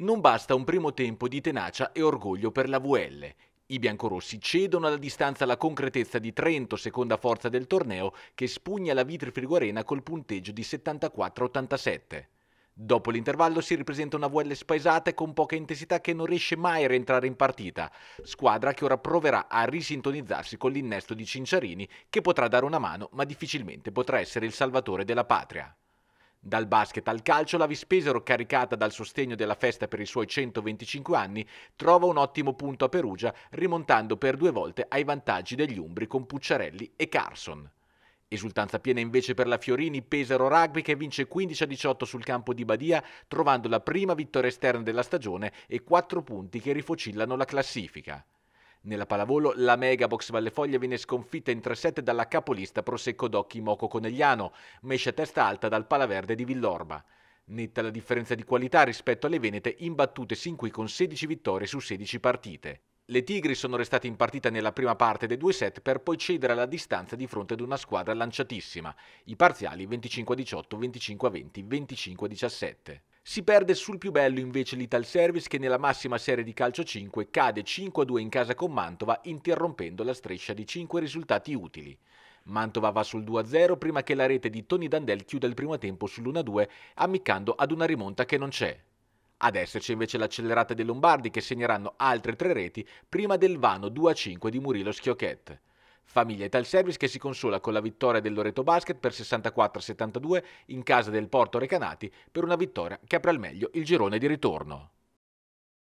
Non basta un primo tempo di tenacia e orgoglio per la VL. I biancorossi cedono alla distanza la concretezza di Trento, seconda forza del torneo, che spugna la Vitri Friguarena col punteggio di 74-87. Dopo l'intervallo si ripresenta una VL spaesata e con poca intensità che non riesce mai a rientrare in partita, squadra che ora proverà a risintonizzarsi con l'innesto di Cinciarini che potrà dare una mano ma difficilmente potrà essere il salvatore della patria. Dal basket al calcio, la Vispesero, caricata dal sostegno della festa per i suoi 125 anni, trova un ottimo punto a Perugia, rimontando per due volte ai vantaggi degli Umbri con Pucciarelli e Carson. Esultanza piena invece per la Fiorini Pesaro Rugby che vince 15-18 sul campo di Badia trovando la prima vittoria esterna della stagione e quattro punti che rifocillano la classifica. Nella pallavolo la Megabox Vallefoglia viene sconfitta in 3-7 dalla capolista Prosecco Docchi Moco Conegliano, mesce a testa alta dal Palaverde di Villorba. Netta la differenza di qualità rispetto alle venete imbattute sin qui con 16 vittorie su 16 partite. Le Tigri sono restate in partita nella prima parte dei due set per poi cedere alla distanza di fronte ad una squadra lanciatissima. I parziali 25-18, 25-20, 25-17. Si perde sul più bello invece l'Ital Service che nella massima serie di calcio 5 cade 5-2 in casa con Mantova interrompendo la striscia di 5 risultati utili. Mantova va sul 2-0 prima che la rete di Tony Dandel chiuda il primo tempo sull'1-2 ammiccando ad una rimonta che non c'è. Ad esserci invece l'accelerata dei Lombardi che segneranno altre tre reti prima del vano 2-5 di Murillo Schiocchette. Famiglia Italservice che si consola con la vittoria del Loreto Basket per 64-72 in casa del Porto Recanati per una vittoria che apre al meglio il girone di ritorno.